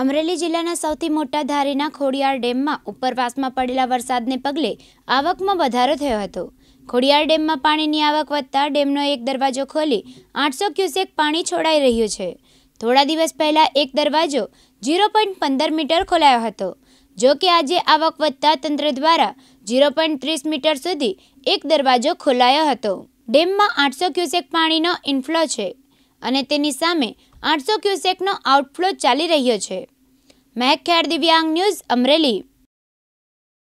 અમરેલી જિલ્લાના સૌથી મોટા ધારીના ખોડિયાર ડેમમાં ઉપરવાસમાં પડેલા વરસાદને પગલે આવકમાં વધારો થયો હતો ખોડિયાર ડેમમાં પાણીની આવક વધતા ડેમનો એક દરવાજો ખોલી આઠસો ક્યુસેક પાણી છોડાઈ રહ્યું છે થોડા દિવસ પહેલાં એક દરવાજો ઝીરો પોઈન્ટ પંદર મીટર ખોલાયો હતો જો કે આજે આવક વધતા તંત્ર દ્વારા ઝીરો પોઈન્ટ ત્રીસ મીટર સુધી એક દરવાજો ખોલાયો હતો ડેમમાં આઠસો ક્યુસેક પાણીનો ઇન્ફ્લો છે અને તેની સામે આઠસો ક્યુસેકનો આઉટફ્લો ચાલી રહ્યો છે મહેક ખેર દિવ્યાંગ ન્યૂઝ અમરેલી